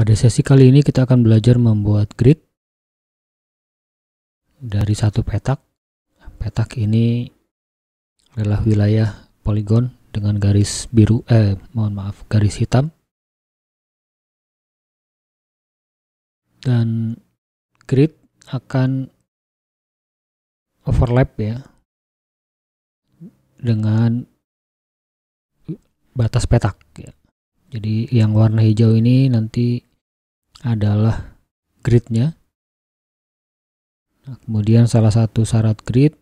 Pada sesi kali ini kita akan belajar membuat grid dari satu petak. Petak ini adalah wilayah poligon dengan garis biru eh mohon maaf garis hitam. Dan grid akan overlap ya dengan batas petak ya. Jadi yang warna hijau ini nanti adalah gridnya. Nah, kemudian salah satu syarat grid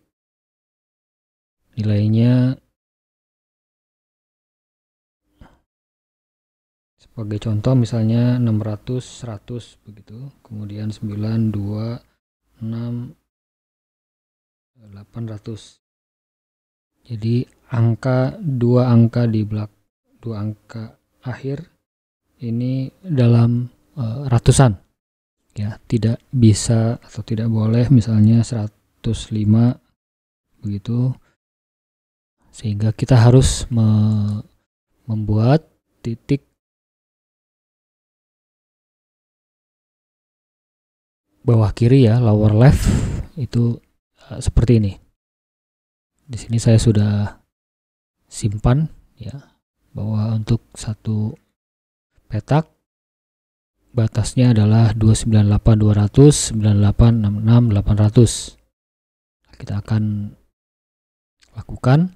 nilainya sebagai contoh misalnya 600 100 begitu kemudian 9 2 6 800 jadi angka dua angka di belak dua angka akhir ini dalam Eh, ratusan ya tidak bisa atau tidak boleh misalnya 105 begitu sehingga kita harus me membuat titik bawah kiri ya lower left itu eh, seperti ini di sini saya sudah simpan ya bahwa untuk satu petak batasnya adalah 298200 9866800 kita akan lakukan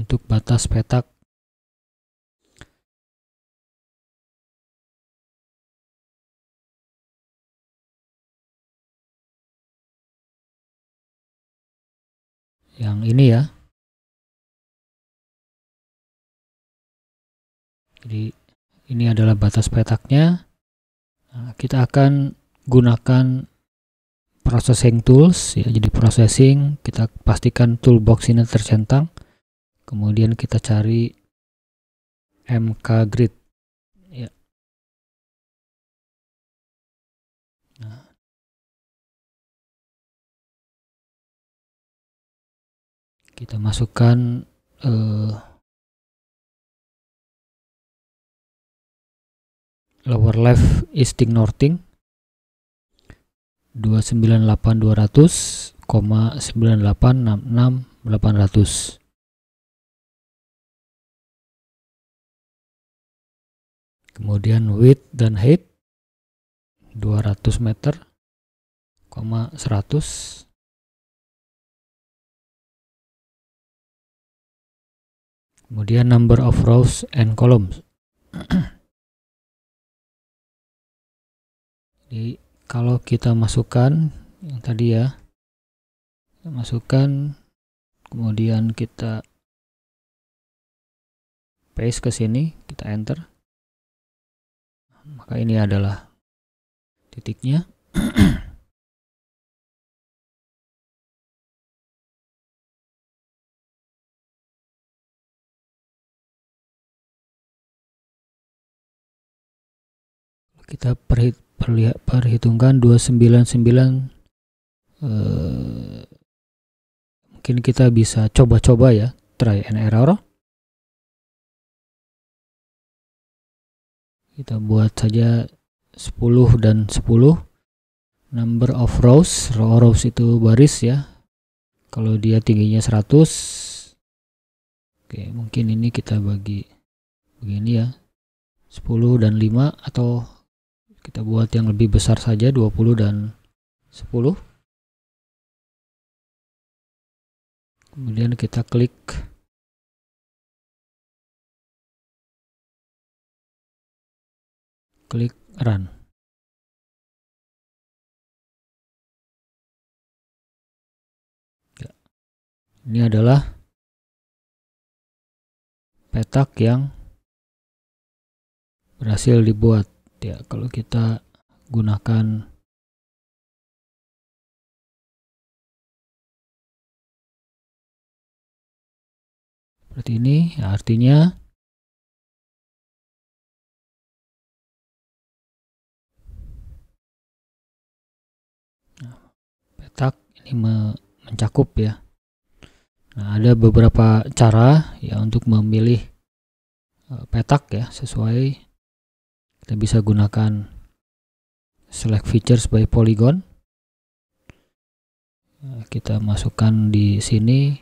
untuk batas petak yang ini ya jadi ini adalah batas petaknya. Nah, kita akan gunakan processing tools ya jadi processing kita pastikan toolbox ini tercentang kemudian kita cari mk grid ya nah. kita masukkan eh, lower left Easting Northing 298200,9866 800 kemudian width dan height 200 meter, 100 kemudian number of rows and columns Jadi kalau kita masukkan yang tadi ya kita masukkan kemudian kita paste ke sini kita enter maka ini adalah titiknya kita perhit, perlihat, perhitungkan 299 eh, mungkin kita bisa coba-coba ya try and error kita buat saja 10 dan 10 number of rows row rows itu baris ya kalau dia tingginya 100 oke mungkin ini kita bagi begini ya 10 dan 5 atau kita buat yang lebih besar saja 20 dan 10. Kemudian kita klik klik run. Ya. Ini adalah petak yang berhasil dibuat ya kalau kita gunakan seperti ini ya artinya petak ini mencakup ya nah ada beberapa cara ya untuk memilih e, petak ya sesuai kita bisa gunakan select features by polygon nah, kita masukkan di sini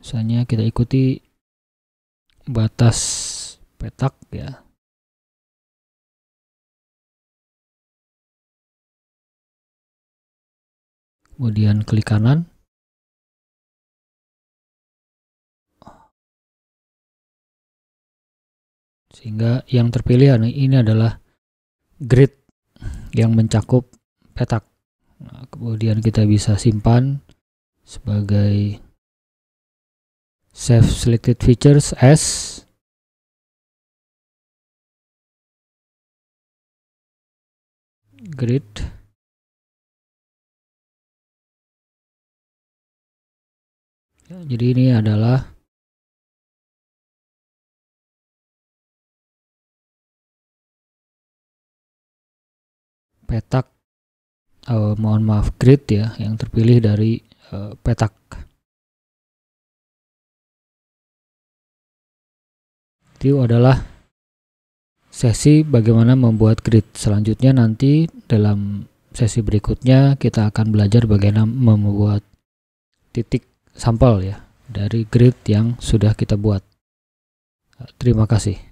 misalnya kita ikuti batas petak ya kemudian klik kanan Sehingga yang terpilih ini adalah grid yang mencakup petak. Nah, kemudian kita bisa simpan sebagai save selected features as grid jadi ini adalah petak uh, mohon maaf grid ya yang terpilih dari uh, petak. Itu adalah sesi bagaimana membuat grid. Selanjutnya nanti dalam sesi berikutnya kita akan belajar bagaimana membuat titik sampel ya dari grid yang sudah kita buat. Terima kasih.